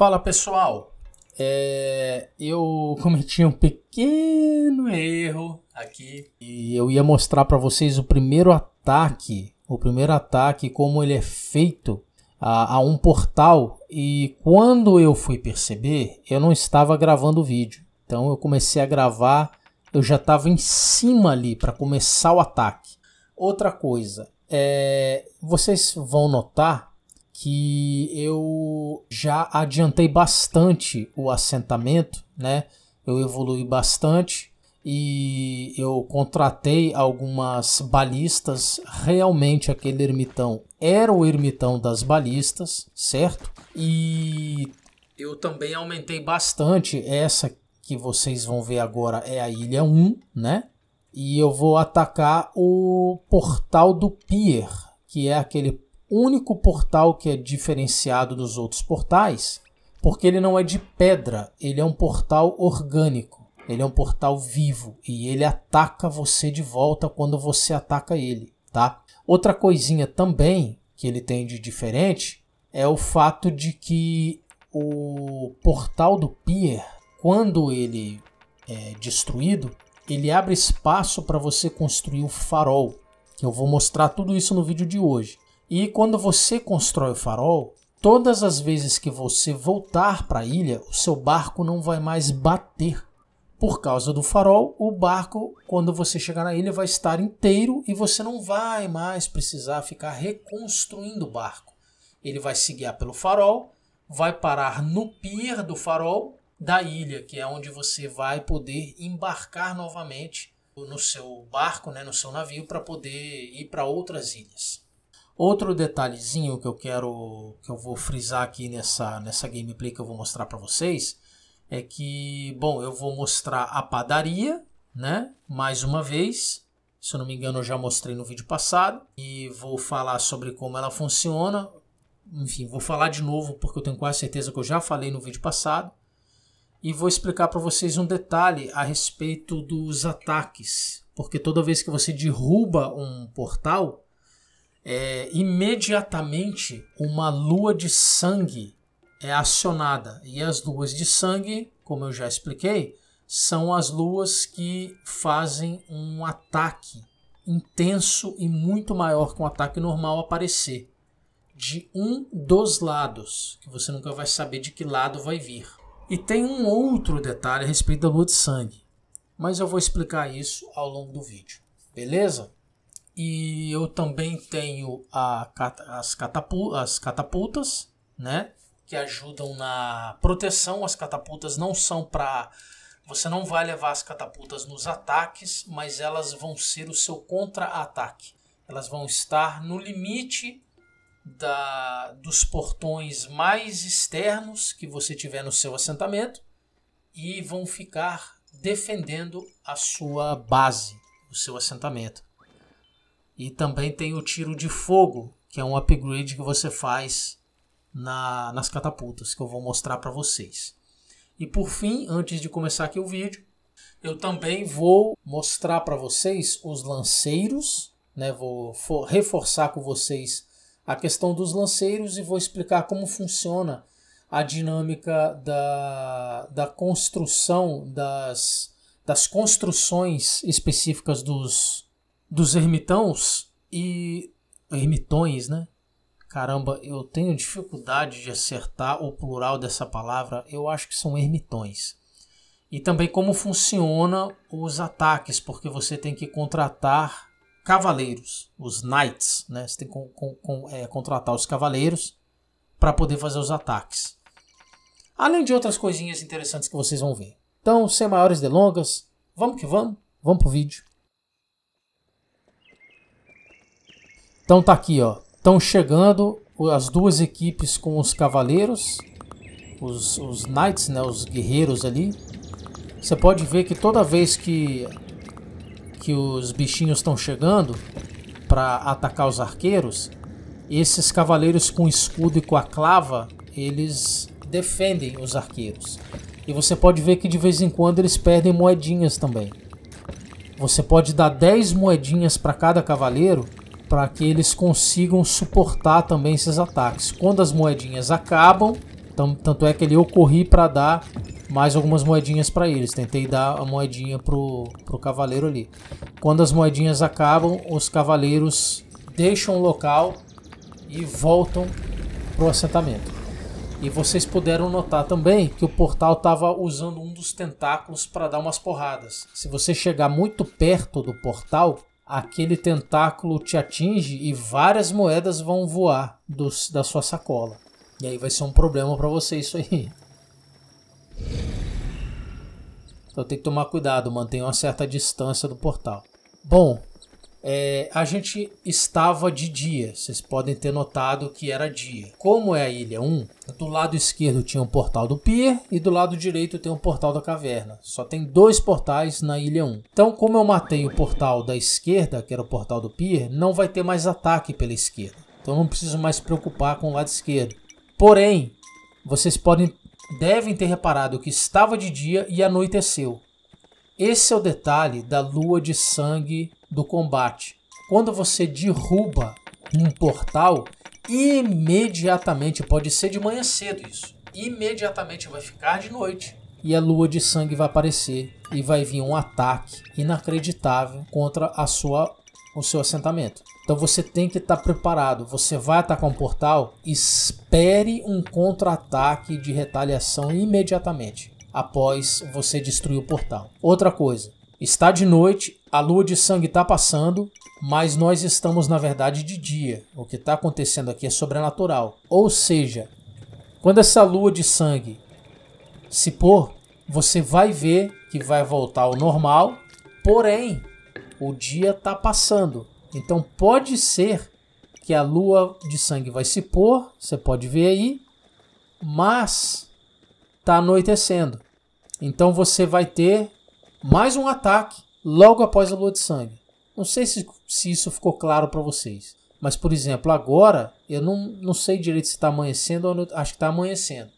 Fala pessoal, é, eu cometi um pequeno erro aqui e eu ia mostrar para vocês o primeiro ataque, o primeiro ataque como ele é feito a, a um portal e quando eu fui perceber eu não estava gravando o vídeo, então eu comecei a gravar, eu já estava em cima ali para começar o ataque. Outra coisa, é, vocês vão notar que eu já adiantei bastante o assentamento, né? Eu evolui bastante e eu contratei algumas balistas. Realmente aquele ermitão era o ermitão das balistas, certo? E eu também aumentei bastante essa que vocês vão ver agora é a ilha 1, né? E eu vou atacar o portal do Pier, que é aquele único portal que é diferenciado dos outros portais, porque ele não é de pedra, ele é um portal orgânico, ele é um portal vivo e ele ataca você de volta quando você ataca ele, tá? Outra coisinha também que ele tem de diferente é o fato de que o portal do Pier, quando ele é destruído, ele abre espaço para você construir o farol. Que eu vou mostrar tudo isso no vídeo de hoje. E quando você constrói o farol, todas as vezes que você voltar para a ilha, o seu barco não vai mais bater. Por causa do farol, o barco, quando você chegar na ilha, vai estar inteiro e você não vai mais precisar ficar reconstruindo o barco. Ele vai se guiar pelo farol, vai parar no pier do farol da ilha, que é onde você vai poder embarcar novamente no seu barco, né, no seu navio, para poder ir para outras ilhas. Outro detalhezinho que eu quero que eu vou frisar aqui nessa nessa gameplay que eu vou mostrar para vocês é que, bom, eu vou mostrar a padaria, né? Mais uma vez, se eu não me engano, eu já mostrei no vídeo passado e vou falar sobre como ela funciona. Enfim, vou falar de novo porque eu tenho quase certeza que eu já falei no vídeo passado e vou explicar para vocês um detalhe a respeito dos ataques, porque toda vez que você derruba um portal, é, imediatamente uma lua de sangue é acionada. E as luas de sangue, como eu já expliquei, são as luas que fazem um ataque intenso e muito maior que um ataque normal aparecer de um dos lados, que você nunca vai saber de que lado vai vir. E tem um outro detalhe a respeito da lua de sangue, mas eu vou explicar isso ao longo do vídeo, beleza? E eu também tenho a, as, catapu, as catapultas, né? Que ajudam na proteção. As catapultas não são para. Você não vai levar as catapultas nos ataques, mas elas vão ser o seu contra-ataque. Elas vão estar no limite da, dos portões mais externos que você tiver no seu assentamento e vão ficar defendendo a sua base, o seu assentamento. E também tem o tiro de fogo, que é um upgrade que você faz na, nas catapultas, que eu vou mostrar para vocês. E por fim, antes de começar aqui o vídeo, eu também vou mostrar para vocês os lanceiros, né? vou reforçar com vocês a questão dos lanceiros e vou explicar como funciona a dinâmica da, da construção das, das construções específicas dos, dos ermitãos e ermitões, né? Caramba, eu tenho dificuldade de acertar o plural dessa palavra. Eu acho que são ermitões. E também como funciona os ataques, porque você tem que contratar cavaleiros, os knights, né? Você tem que com, com, é, contratar os cavaleiros para poder fazer os ataques. Além de outras coisinhas interessantes que vocês vão ver. Então, sem maiores delongas, vamos que vamos, vamos pro vídeo. Então tá aqui, ó. Estão chegando as duas equipes com os cavaleiros, os, os knights, né, os guerreiros ali. Você pode ver que toda vez que, que os bichinhos estão chegando para atacar os arqueiros, esses cavaleiros com escudo e com a clava, eles defendem os arqueiros. E você pode ver que de vez em quando eles perdem moedinhas também. Você pode dar 10 moedinhas para cada cavaleiro para que eles consigam suportar também esses ataques. Quando as moedinhas acabam, tam, tanto é que ele, eu corri para dar mais algumas moedinhas para eles. Tentei dar a moedinha pro, pro cavaleiro ali. Quando as moedinhas acabam, os cavaleiros deixam o local e voltam pro assentamento. E vocês puderam notar também que o portal estava usando um dos tentáculos para dar umas porradas. Se você chegar muito perto do portal, aquele tentáculo te atinge e várias moedas vão voar do, da sua sacola. E aí vai ser um problema para você isso aí. Então tem que tomar cuidado, mantenha uma certa distância do portal. Bom, é, a gente estava de dia, vocês podem ter notado que era dia. Como é a ilha 1, do lado esquerdo tinha um portal do pier e do lado direito tem um portal da caverna. Só tem dois portais na ilha 1. Então, como eu matei o portal da esquerda, que era o portal do pier, não vai ter mais ataque pela esquerda. Então, não preciso mais se preocupar com o lado esquerdo. Porém, vocês podem devem ter reparado que estava de dia e anoiteceu. É Esse é o detalhe da lua de sangue do combate. Quando você derruba um portal, imediatamente, pode ser de manhã cedo isso, imediatamente vai ficar de noite e a lua de sangue vai aparecer e vai vir um ataque inacreditável contra a sua o seu assentamento. Então você tem que estar tá preparado. Você vai atacar um portal, espere um contra-ataque de retaliação imediatamente após você destruir o portal. Outra coisa, está de noite a lua de sangue está passando, mas nós estamos na verdade de dia. O que está acontecendo aqui é sobrenatural. Ou seja, quando essa lua de sangue se pôr, você vai ver que vai voltar ao normal, porém o dia está passando. Então pode ser que a lua de sangue vai se pôr, você pode ver aí, mas está anoitecendo. Então você vai ter mais um ataque logo após a lua de sangue. Não sei se, se isso ficou claro para vocês. Mas, por exemplo, agora eu não, não sei direito se está amanhecendo ou não, acho que está amanhecendo.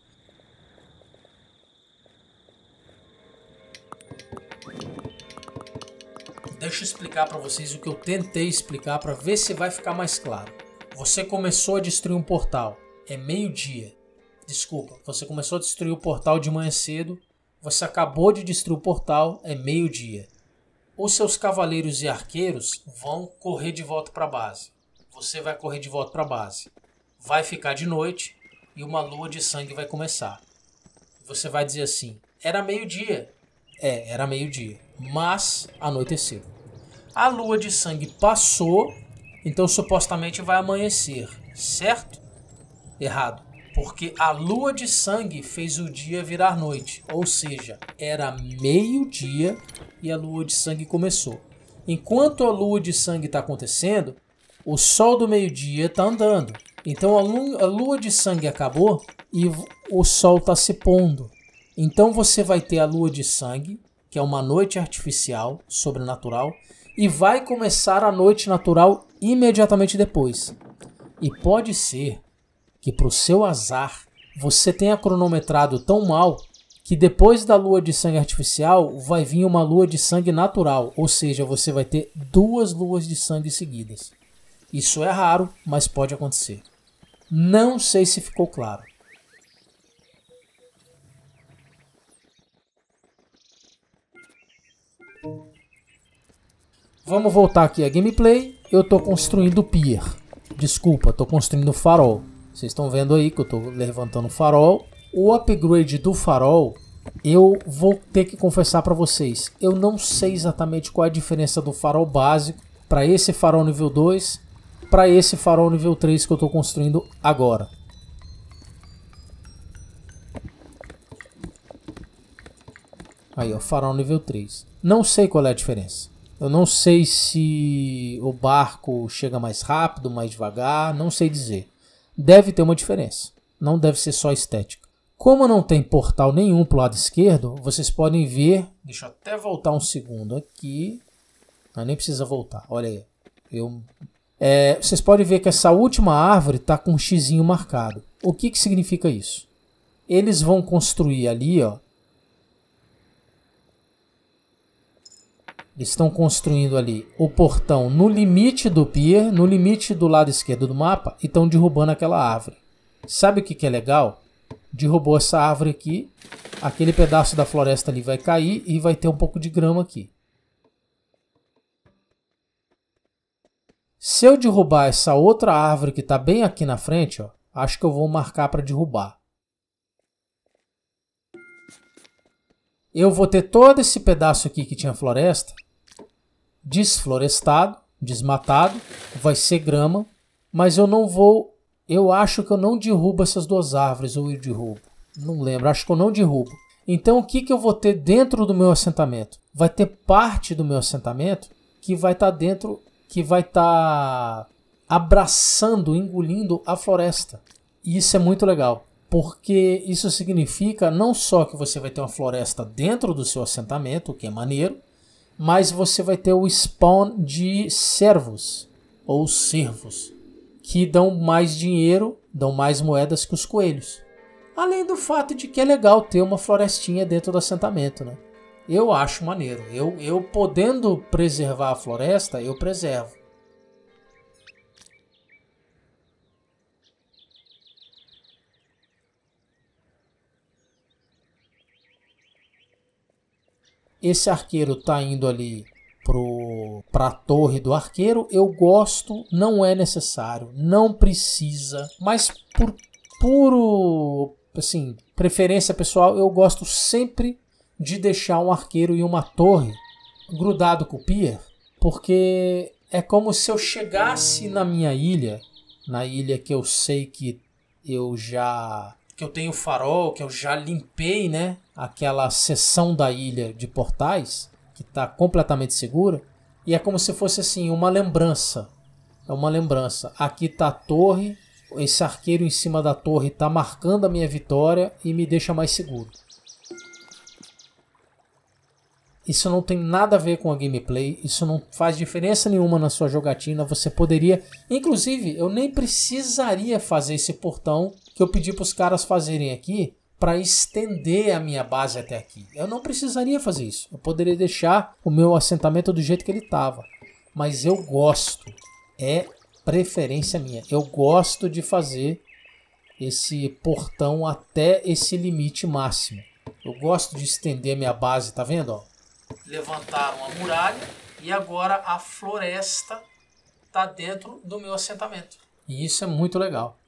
Deixa eu explicar para vocês o que eu tentei explicar para ver se vai ficar mais claro. Você começou a destruir um portal. É meio-dia. Desculpa, você começou a destruir o portal de manhã cedo. Você acabou de destruir o portal. É meio-dia os seus cavaleiros e arqueiros vão correr de volta para a base. Você vai correr de volta para a base. Vai ficar de noite e uma lua de sangue vai começar. Você vai dizer assim: era meio-dia. É, era meio-dia, mas anoiteceu. A lua de sangue passou, então supostamente vai amanhecer, certo? Errado porque a lua de sangue fez o dia virar noite, ou seja, era meio-dia e a lua de sangue começou. Enquanto a lua de sangue está acontecendo, o sol do meio-dia está andando. Então a lua de sangue acabou e o sol está se pondo. Então você vai ter a lua de sangue, que é uma noite artificial, sobrenatural, e vai começar a noite natural imediatamente depois. E pode ser que, para o seu azar, você tenha cronometrado tão mal que depois da lua de sangue artificial vai vir uma lua de sangue natural, ou seja, você vai ter duas luas de sangue seguidas. Isso é raro, mas pode acontecer. Não sei se ficou claro. Vamos voltar aqui à gameplay. Eu estou construindo pier. Desculpa, estou construindo farol. Vocês estão vendo aí que eu estou levantando o farol. O upgrade do farol, eu vou ter que confessar para vocês. Eu não sei exatamente qual é a diferença do farol básico para esse farol nível 2, para esse farol nível 3 que eu estou construindo agora. Aí, ó, farol nível 3. Não sei qual é a diferença. Eu não sei se o barco chega mais rápido, mais devagar, não sei dizer deve ter uma diferença. Não deve ser só estética. Como não tem portal nenhum para o lado esquerdo, vocês podem ver. Deixa eu até voltar um segundo aqui. Não, nem precisa voltar. Olha aí. Eu, é, vocês podem ver que essa última árvore está com um x marcado. O que, que significa isso? Eles vão construir ali ó, estão construindo ali o portão no limite do pier, no limite do lado esquerdo do mapa, e estão derrubando aquela árvore. Sabe o que, que é legal? Derrubou essa árvore aqui, aquele pedaço da floresta ali vai cair e vai ter um pouco de grama aqui. Se eu derrubar essa outra árvore que está bem aqui na frente, ó, acho que eu vou marcar para derrubar. eu vou ter todo esse pedaço aqui que tinha floresta desflorestado, desmatado, vai ser grama, mas eu não vou, eu acho que eu não derrubo essas duas árvores ou eu derrubo, não lembro, acho que eu não derrubo. Então o que que eu vou ter dentro do meu assentamento? Vai ter parte do meu assentamento que vai estar tá dentro, que vai estar tá abraçando, engolindo a floresta. E isso é muito legal porque isso significa não só que você vai ter uma floresta dentro do seu assentamento, o que é maneiro, mas você vai ter o spawn de servos ou servos que dão mais dinheiro, dão mais moedas que os coelhos. Além do fato de que é legal ter uma florestinha dentro do assentamento, né? Eu acho maneiro. Eu, eu podendo preservar a floresta, eu preservo. esse arqueiro está indo ali para a torre do arqueiro, eu gosto, não é necessário, não precisa, mas por puro assim, preferência pessoal, eu gosto sempre de deixar um arqueiro e uma torre grudado com o pier, porque é como se eu chegasse na minha ilha, na ilha que eu sei que eu já que eu tenho farol, que eu já limpei, né? aquela seção da ilha de portais, que está completamente segura, e é como se fosse assim uma lembrança. É uma lembrança. Aqui está a torre, esse arqueiro em cima da torre está marcando a minha vitória e me deixa mais seguro. Isso não tem nada a ver com a gameplay, isso não faz diferença nenhuma na sua jogatina. Você poderia, inclusive, eu nem precisaria fazer esse portão que eu pedi para os caras fazerem aqui, para estender a minha base até aqui. Eu não precisaria fazer isso. Eu poderia deixar o meu assentamento do jeito que ele estava. Mas eu gosto. É preferência minha. Eu gosto de fazer esse portão até esse limite máximo. Eu gosto de estender minha base, tá vendo? Levantar Levantaram a muralha e agora a floresta tá dentro do meu assentamento. E isso é muito legal.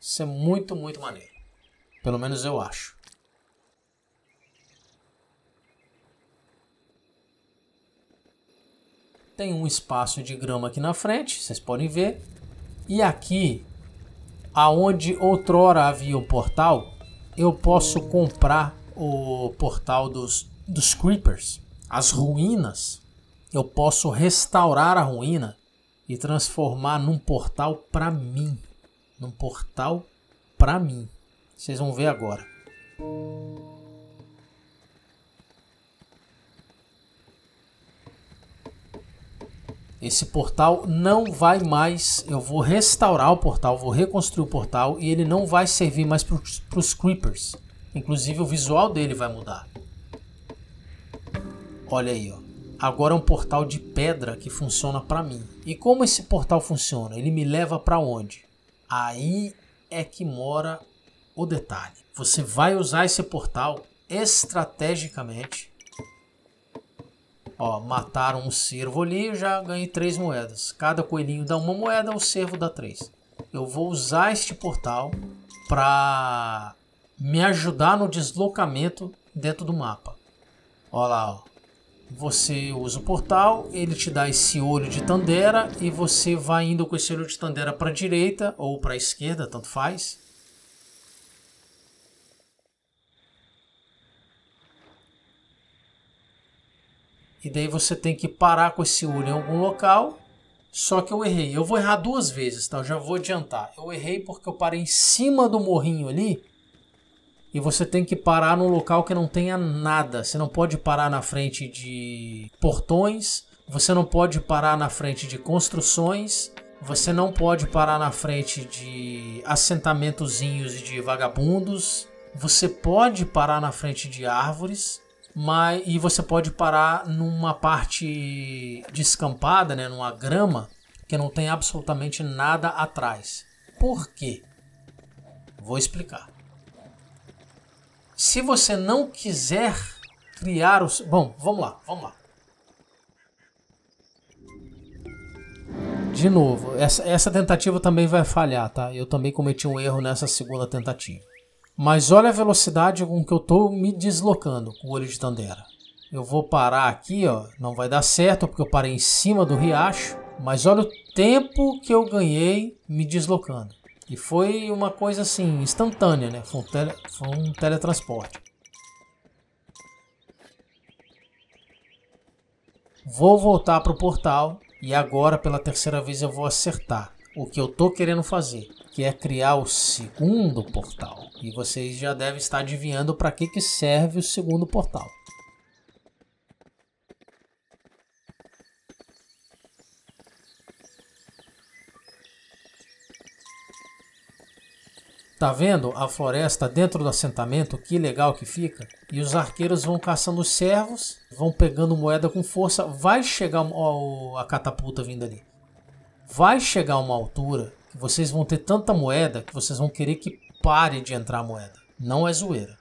Isso é muito, muito maneiro. Pelo menos eu acho. Tem um espaço de grama aqui na frente, vocês podem ver. E aqui, aonde outrora havia um portal, eu posso comprar o portal dos, dos Creepers. As ruínas, eu posso restaurar a ruína e transformar num portal para mim. Num portal para mim. Vocês vão ver agora. Esse portal não vai mais. Eu vou restaurar o portal, vou reconstruir o portal e ele não vai servir mais para os creepers. Inclusive o visual dele vai mudar. Olha aí, ó. Agora é um portal de pedra que funciona para mim. E como esse portal funciona? Ele me leva para onde? Aí é que mora o detalhe. Você vai usar esse portal estrategicamente. Ó, mataram um cervo ali, eu já ganhei três moedas. Cada coelhinho dá uma moeda, o cervo dá três. Eu vou usar este portal para me ajudar no deslocamento dentro do mapa. Olha lá, ó. Você usa o portal, ele te dá esse olho de Tandera e você vai indo com esse olho de Tandera para a direita ou para a esquerda, tanto faz E daí você tem que parar com esse olho em algum local. Só que eu errei. Eu vou errar duas vezes, então já vou adiantar. Eu errei porque eu parei em cima do morrinho ali. E você tem que parar num local que não tenha nada. Você não pode parar na frente de portões. Você não pode parar na frente de construções. Você não pode parar na frente de assentamentozinhos de vagabundos. Você pode parar na frente de árvores mas e você pode parar numa parte descampada, né, numa grama que não tem absolutamente nada atrás. Por quê? Vou explicar. Se você não quiser criar os, bom, vamos lá, vamos lá. De novo, essa, essa tentativa também vai falhar, tá? Eu também cometi um erro nessa segunda tentativa. Mas olha a velocidade com que eu estou me deslocando com o olho de Tandera. Eu vou parar aqui, ó. não vai dar certo porque eu parei em cima do riacho. Mas olha o tempo que eu ganhei me deslocando. E foi uma coisa assim, instantânea, né? Foi um, tele, foi um teletransporte. Vou voltar para o portal e agora pela terceira vez eu vou acertar o que eu estou querendo fazer que é criar o segundo portal. E vocês já devem estar adivinhando para que, que serve o segundo portal. Tá vendo a floresta dentro do assentamento? Que legal que fica. E os arqueiros vão caçando os servos, vão pegando moeda com força. Vai chegar a catapulta vindo ali. Vai chegar uma altura que vocês vão ter tanta moeda que vocês vão querer que pare de entrar moeda. Não é zoeira.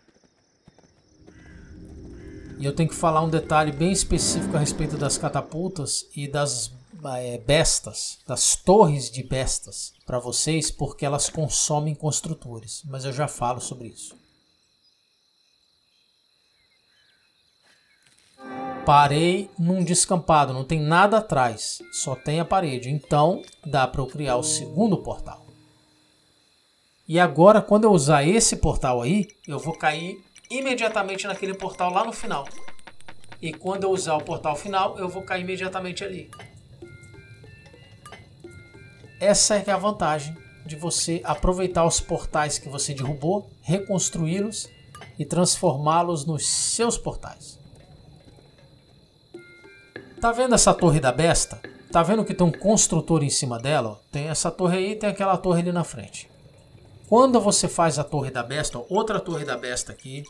E eu tenho que falar um detalhe bem específico a respeito das catapultas e das é, bestas, das torres de bestas para vocês, porque elas consomem construtores. Mas eu já falo sobre isso. Parei num descampado, não tem nada atrás, só tem a parede. Então dá para eu criar o segundo portal. E agora, quando eu usar esse portal aí, eu vou cair imediatamente naquele portal lá no final. E quando eu usar o portal final, eu vou cair imediatamente ali. Essa é, é a vantagem de você aproveitar os portais que você derrubou, reconstruí-los e transformá-los nos seus portais. Tá vendo essa torre da besta? Tá vendo que tem um construtor em cima dela? Tem essa torre aí e tem aquela torre ali na frente. Quando você faz a torre da besta, outra torre da besta aqui.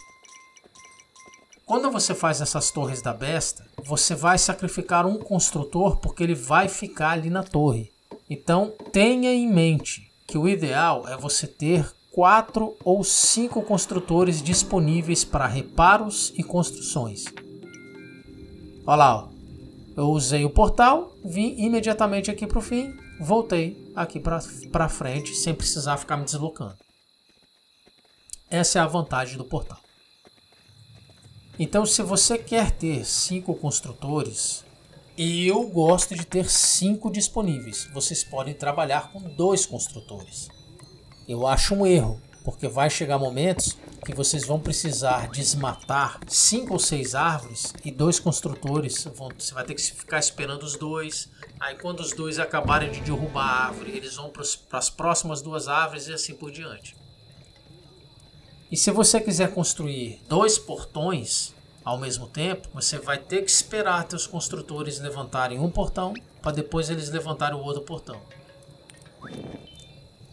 Quando você faz essas torres da besta, você vai sacrificar um construtor porque ele vai ficar ali na torre. Então tenha em mente que o ideal é você ter quatro ou cinco construtores disponíveis para reparos e construções. Olha lá, ó. Eu usei o portal, vim imediatamente aqui para o fim, voltei aqui para frente sem precisar ficar me deslocando. Essa é a vantagem do portal. Então, se você quer ter cinco construtores, eu gosto de ter cinco disponíveis. Vocês podem trabalhar com dois construtores. Eu acho um erro, porque vai chegar momentos que vocês vão precisar desmatar cinco ou seis árvores e dois construtores. Vão, você vai ter que ficar esperando os dois. Aí quando os dois acabarem de derrubar a árvore, eles vão para as próximas duas árvores e assim por diante. E se você quiser construir dois portões ao mesmo tempo, você vai ter que esperar até os construtores levantarem um portão para depois eles levantarem o outro portão.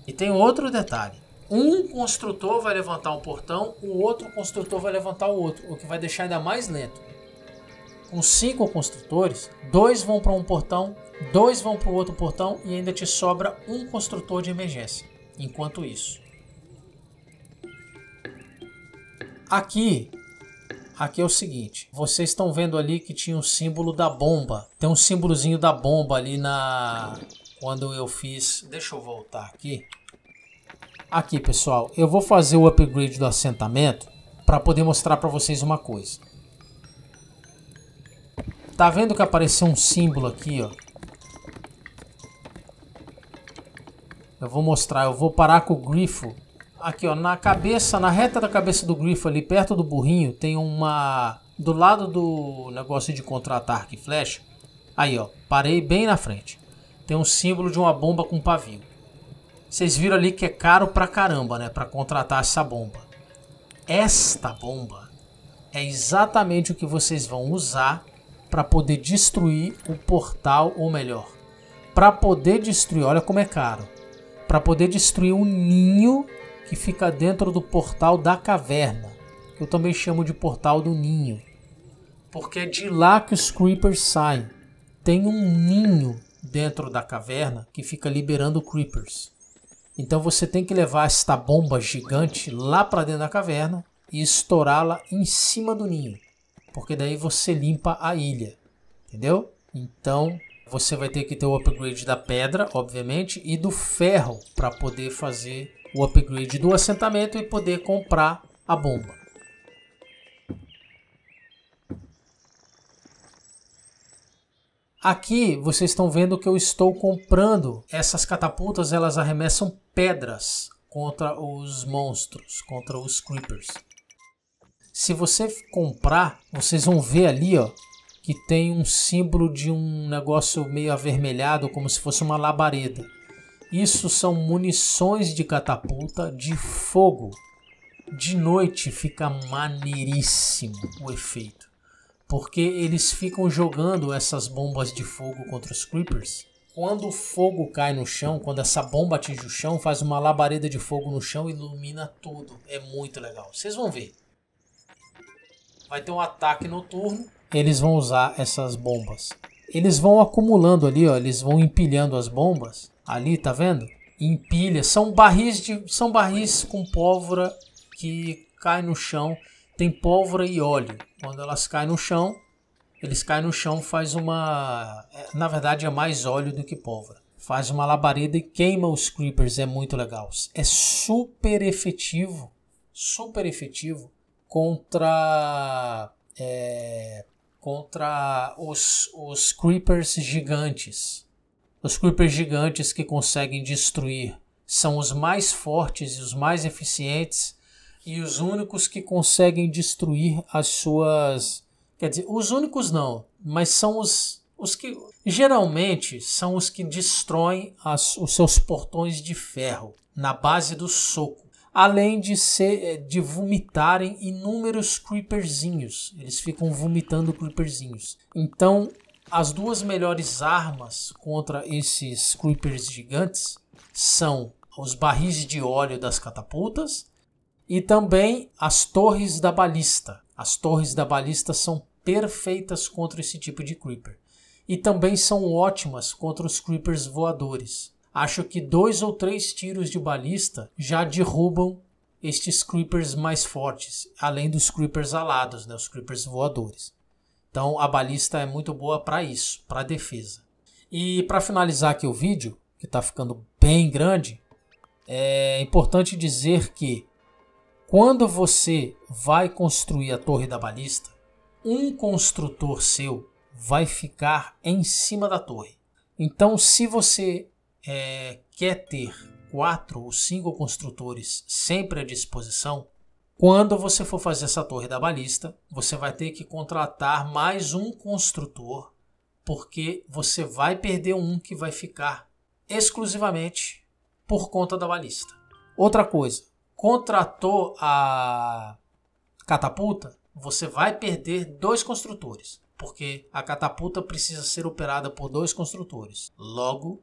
E tem outro detalhe um construtor vai levantar um portão, o outro construtor vai levantar o outro, o que vai deixar ainda mais lento. Com cinco construtores, dois vão para um portão, dois vão para o outro portão e ainda te sobra um construtor de emergência. Enquanto isso, aqui aqui é o seguinte: vocês estão vendo ali que tinha um símbolo da bomba. Tem um símbolozinho da bomba ali na. Quando eu fiz. Deixa eu voltar aqui. Aqui, pessoal, eu vou fazer o upgrade do assentamento para poder mostrar para vocês uma coisa. Tá vendo que apareceu um símbolo aqui, ó? Eu vou mostrar, eu vou parar com o grifo. Aqui, ó, na cabeça, na reta da cabeça do grifo ali, perto do burrinho, tem uma... Do lado do negócio de contratar ataque e flecha, aí, ó, parei bem na frente. Tem um símbolo de uma bomba com pavio. Vocês viram ali que é caro pra caramba, né? Pra contratar essa bomba. Esta bomba é exatamente o que vocês vão usar para poder destruir o portal, ou melhor, para poder destruir, olha como é caro, para poder destruir um ninho que fica dentro do portal da caverna, que eu também chamo de portal do ninho, porque é de lá que os creepers saem. Tem um ninho dentro da caverna que fica liberando creepers. Então você tem que levar esta bomba gigante lá para dentro da caverna e estourá-la em cima do ninho, porque daí você limpa a ilha, entendeu? Então você vai ter que ter o upgrade da pedra, obviamente, e do ferro para poder fazer o upgrade do assentamento e poder comprar a bomba. Aqui vocês estão vendo que eu estou comprando. Essas catapultas elas arremessam pedras contra os monstros, contra os creepers. Se você comprar, vocês vão ver ali, ó, que tem um símbolo de um negócio meio avermelhado, como se fosse uma labareda. Isso são munições de catapulta de fogo. De noite fica maneiríssimo o efeito porque eles ficam jogando essas bombas de fogo contra os creepers. Quando o fogo cai no chão, quando essa bomba atinge o chão, faz uma labareda de fogo no chão e ilumina tudo. É muito legal. Vocês vão ver. Vai ter um ataque noturno. Eles vão usar essas bombas. Eles vão acumulando ali, ó, eles vão empilhando as bombas. Ali, tá vendo? Empilha. São barris de são barris com pólvora que cai no chão tem pólvora e óleo. Quando elas caem no chão, eles caem no chão, faz uma. É, na verdade, é mais óleo do que pólvora. Faz uma labareda e queima os creepers. É muito legal. É super efetivo. Super efetivo contra. É, contra os, os creepers gigantes. Os creepers gigantes que conseguem destruir são os mais fortes e os mais eficientes e os únicos que conseguem destruir as suas. Quer dizer, os únicos não, mas são os, os que geralmente são os que destroem as, os seus portões de ferro na base do soco. Além de ser eh, de vomitarem inúmeros creeperzinhos, eles ficam vomitando creeperzinhos. Então, as duas melhores armas contra esses creepers gigantes são os barris de óleo das catapultas e também as torres da balista. As torres da balista são perfeitas contra esse tipo de creeper. E também são ótimas contra os creepers voadores. Acho que dois ou três tiros de balista já derrubam estes creepers mais fortes, além dos creepers alados, né, os creepers voadores. Então a balista é muito boa para isso, para defesa. E para finalizar aqui o vídeo, que está ficando bem grande, é importante dizer que quando você vai construir a torre da balista, um construtor seu vai ficar em cima da torre. Então, se você é, quer ter quatro ou cinco construtores sempre à disposição, quando você for fazer essa torre da balista, você vai ter que contratar mais um construtor, porque você vai perder um que vai ficar exclusivamente por conta da balista. Outra coisa, contratou a catapulta, você vai perder dois construtores, porque a catapulta precisa ser operada por dois construtores. Logo,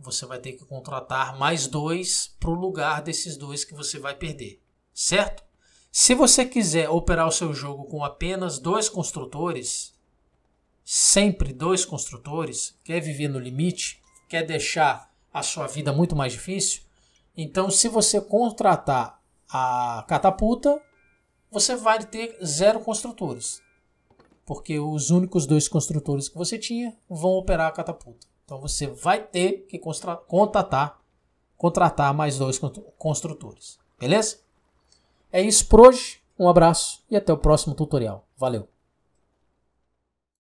você vai ter que contratar mais dois para o lugar desses dois que você vai perder, certo? Se você quiser operar o seu jogo com apenas dois construtores, sempre dois construtores, quer viver no limite, quer deixar a sua vida muito mais difícil, então, se você contratar a catapulta, você vai ter zero construtores. Porque os únicos dois construtores que você tinha vão operar a catapulta. Então você vai ter que contratar, contratar mais dois construtores. Beleza? É isso por hoje. Um abraço e até o próximo tutorial. Valeu!